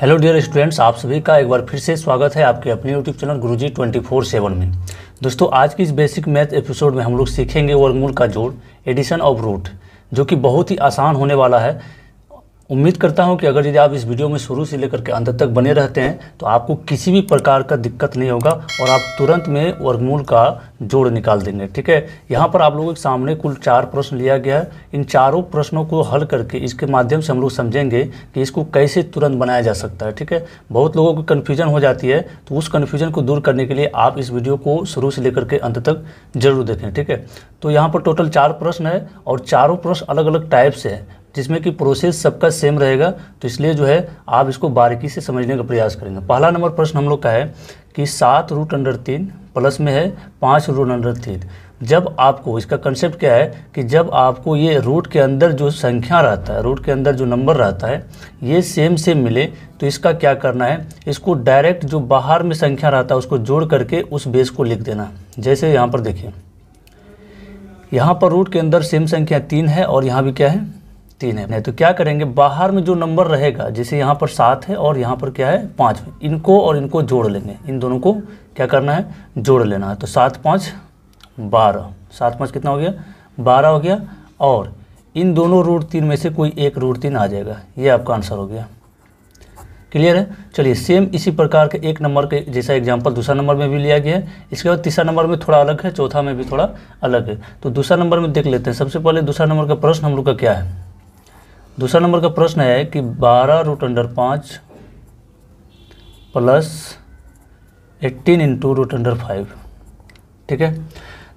hello dear students आप सभी का एक बार फिर से स्वागत है आपके अपने यूट्यूब चैनल गुरुजी 24/7 में दोस्तों आज की इस बेसिक मैथ एपिसोड में हम लोग सीखेंगे वर्गमूल का जोड़ एडिशन ऑफ रूट जो कि बहुत ही आसान होने वाला है उम्मीद करता हूं कि अगर यदि आप इस वीडियो में शुरू से लेकर के अंत तक बने रहते हैं तो आपको किसी भी प्रकार का दिक्कत नहीं होगा और आप तुरंत में वर्गमूल का जोड़ निकाल देंगे ठीक है यहाँ पर आप लोगों के सामने कुल चार प्रश्न लिया गया है इन चारों प्रश्नों को हल करके इसके माध्यम से हम लोग समझेंगे कि इसको कैसे तुरंत बनाया जा सकता है ठीक है बहुत लोगों को कन्फ्यूजन हो जाती है तो उस कन्फ्यूजन को दूर करने के लिए आप इस वीडियो को शुरू से लेकर के अंत तक जरूर देखें ठीक है तो यहाँ पर टोटल चार प्रश्न है और चारों प्रश्न अलग अलग टाइप से हैं जिसमें कि प्रोसेस सबका सेम रहेगा तो इसलिए जो है आप इसको बारीकी से समझने का प्रयास करेंगे पहला नंबर प्रश्न हम लोग का है कि सात रूट अंडर तीन प्लस में है पाँच रूट अंडर तीन जब आपको इसका कंसेप्ट क्या है कि जब आपको ये रूट के अंदर जो संख्या रहता है रूट के अंदर जो नंबर रहता है ये सेम सेम मिले तो इसका क्या करना है इसको डायरेक्ट जो बाहर में संख्या रहता है उसको जोड़ करके उस बेस को लिख देना जैसे यहाँ पर देखिए यहाँ पर रूट के अंदर सेम संख्या तीन है और यहाँ भी क्या है तीन है तो क्या करेंगे बाहर में जो नंबर रहेगा जैसे यहाँ पर सात है और यहाँ पर क्या है पाँच इनको और इनको जोड़ लेंगे इन दोनों को क्या करना है जोड़ लेना है तो सात पाँच बारह सात पाँच कितना हो गया बारह हो गया और इन दोनों रूट तीन में से कोई एक रूट तीन आ जाएगा ये आपका आंसर हो गया क्लियर है चलिए सेम इसी प्रकार के एक नंबर के जैसा एग्जाम्पल दूसरा नंबर में भी लिया गया है इसके बाद तीसरा नंबर में थोड़ा अलग है चौथा में भी थोड़ा अलग है तो दूसरा नंबर में देख लेते हैं सबसे पहले दूसरा नंबर का प्रश्न हम लोग का क्या है दूसरा नंबर का प्रश्न है कि बारह रूट अंडर पाँच plus eighteen into root under five ठीक है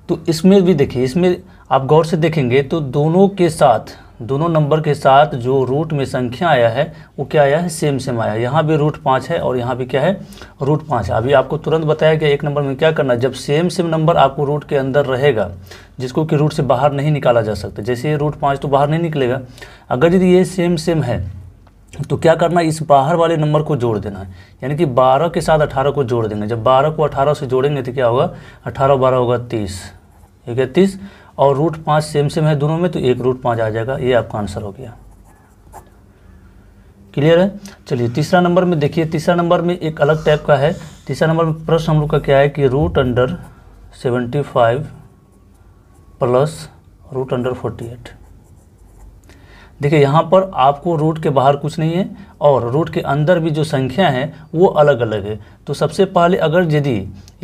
तो इसमें भी देखिए इसमें आप गौर से देखेंगे तो दोनों के साथ दोनों नंबर के साथ जो रूट में संख्या आया है वो क्या आया है सेम सेम आया है यहाँ भी रूट पाँच है और यहाँ भी क्या है रूट पाँच है अभी आपको तुरंत बताया गया एक नंबर में क्या करना जब सेम सेम नंबर आपको रूट के अंदर रहेगा जिसको कि रूट से बाहर नहीं निकाला जा सकता जैसे ये रूट पाँच तो बाहर नहीं निकलेगा अगर यदि ये सेम सेम है तो क्या करना इस बाहर वाले नंबर को जोड़ देना है यानी कि 12 के साथ 18 को जोड़ देंगे जब 12 को 18 से जोड़ेंगे तो क्या होगा 18 बारह होगा 30 ठीक है तीस और रूट पाँच सेम सेम है दोनों में तो एक रूट पाँच आ जाएगा ये आपका आंसर हो गया क्लियर है चलिए तीसरा नंबर में देखिए तीसरा नंबर में एक अलग टाइप का है तीसरा नंबर में प्रश्न हम लोग का क्या है कि root under seventy five plus root under forty eight देखिए यहाँ पर आपको रूट के बाहर कुछ नहीं है और रूट के अंदर भी जो संख्या है वो अलग अलग है तो सबसे पहले अगर यदि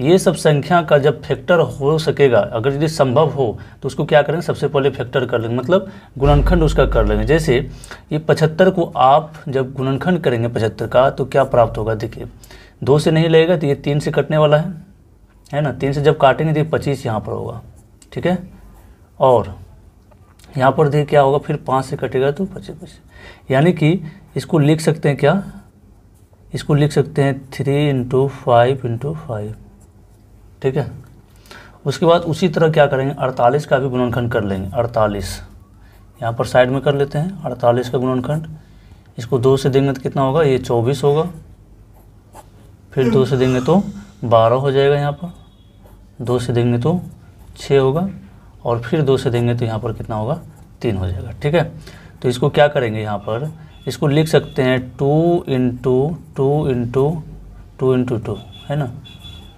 ये सब संख्या का जब फैक्टर हो सकेगा अगर यदि संभव हो तो उसको क्या करेंगे सबसे पहले फैक्टर कर लेंगे मतलब गुणनखंड उसका कर लेंगे जैसे ये पचहत्तर को आप जब गुणनखंड करेंगे पचहत्तर का तो क्या प्राप्त होगा देखिए दो से नहीं लगेगा तो ये तीन से कटने वाला है है ना तीन से जब काटेंगे तो ये पच्चीस यहाँ पर होगा ठीक है और यहाँ पर देखिए क्या होगा फिर पाँच से कटेगा तो पच्चीस पच्चीस यानी कि इसको लिख सकते हैं क्या इसको लिख सकते हैं three into five into five ठीक है उसके बाद उसी तरह क्या करेंगे अड़तालीस का भी गुणनखंड कर लेंगे अड़तालीस यहाँ पर साइड में कर लेते हैं अड़तालीस का गुणनखंड इसको दो से देंगे तो कितना होगा ये चौबीस होगा फिर दो से देंगे तो बारह हो जाएगा यहाँ पर दो से देंगे तो छः होगा और फिर दो से देंगे तो यहाँ पर कितना होगा तीन हो जाएगा ठीक है तो इसको क्या करेंगे यहाँ पर इसको लिख सकते हैं two into two into two into two है ना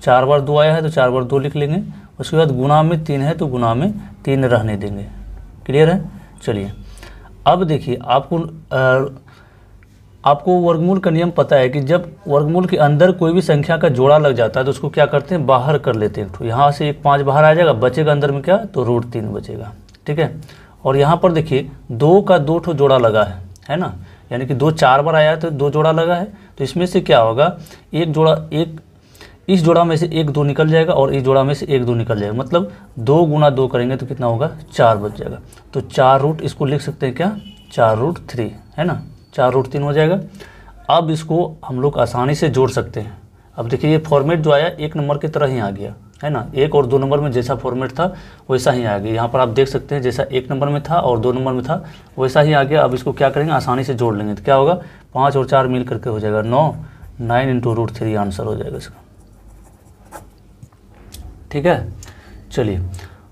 चार बार दो आया है तो चार बार दो लिख लेंगे उसके बाद गुना में तीन है तो गुना में तीन रहने देंगे क्लियर है चलिए अब देखिए आपको आपको वर्गमूल का नियम पता है कि जब वर्गमूल के अंदर कोई भी संख्या का जोड़ा लग जाता है तो उसको क्या करते हैं बाहर कर लेते हैं तो यहाँ से एक पाँच बाहर आ जाएगा बचेगा अंदर में क्या तो रूट तीन बचेगा ठीक है और यहाँ पर देखिए दो का दो ठो जोड़ा लगा है है ना यानी कि दो चार बार आया तो दो जोड़ा लगा है तो इसमें से क्या होगा एक जोड़ा एक इस जोड़ा में से एक दो निकल जाएगा और इस जोड़ा में से एक दो निकल जाएगा मतलब दो गुना दो करेंगे तो कितना होगा चार बच जाएगा तो चार रूट इसको लिख सकते हैं क्या चार रूट थ्री है ना चार रूट तीन हो जाएगा अब इसको हम लोग आसानी से जोड़ सकते हैं अब देखिए ये फॉर्मेट जो आया एक नंबर की तरह ही आ गया है ना एक और दो नंबर में जैसा फॉर्मेट था वैसा ही आ गया यहाँ पर आप देख सकते हैं जैसा एक नंबर में था और दो नंबर में था वैसा ही आ गया अब इसको क्या करेंगे आसानी से जोड़ लेंगे तो क्या होगा पाँच और चार मिल करके हो जाएगा नौ nine into root three answer हो जाएगा इसका ठीक है चलिए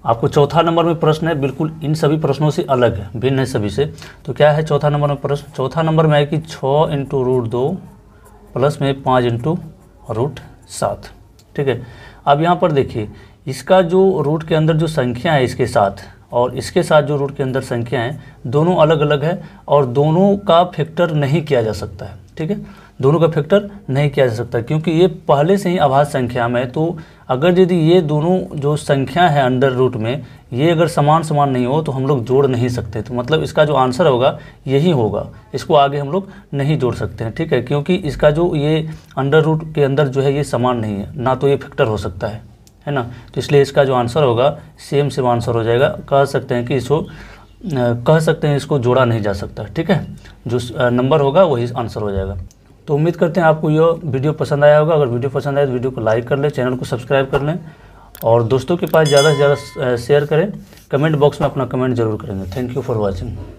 आपको चौथा नंबर में प्रश्न है बिल्कुल इन सभी प्रश्नों से अलग है भिन्न है सभी से तो क्या है चौथा नंबर में प्रश्न चौथा नंबर में है कि छः इंटू रूट दो प्लस में पाँच इंटू रूट सात ठीक है अब यहाँ पर देखिए इसका जो रूट के अंदर जो संख्या है इसके साथ और इसके साथ जो रूट के अंदर संख्या है दोनों अलग अलग है और दोनों का फैक्टर नहीं किया जा सकता है ठीक है दोनों का फैक्टर नहीं किया जा सकता क्योंकि ये पहले से ही आभास संख्या में है तो अगर यदि ये दोनों जो संख्या है अंडर रूट में ये अगर समान समान नहीं हो तो हम लोग जोड़ नहीं सकते तो मतलब इसका जो आंसर होगा यही होगा इसको आगे हम लोग नहीं जोड़ सकते हैं ठीक है क्योंकि इसका जो ये अंडर रूट के अंदर जो है ये समान नहीं है ना तो ये फैक्टर हो सकता है है ना तो इसलिए इसका जो आंसर होगा सेम सेम आंसर हो जाएगा कह सकते हैं कि इसको कह सकते हैं इसको जोड़ा नहीं जा सकता ठीक है जो नंबर होगा वही आंसर हो जाएगा तो उम्मीद करते हैं आपको यह वीडियो पसंद आया होगा अगर वीडियो पसंद आए तो वीडियो को लाइक कर लें चैनल को सब्सक्राइब कर लें और दोस्तों के पास ज़्यादा से ज़्यादा शेयर करें कमेंट बॉक्स में अपना कमेंट जरूर करेंगे थैंक यू फॉर वॉचिंग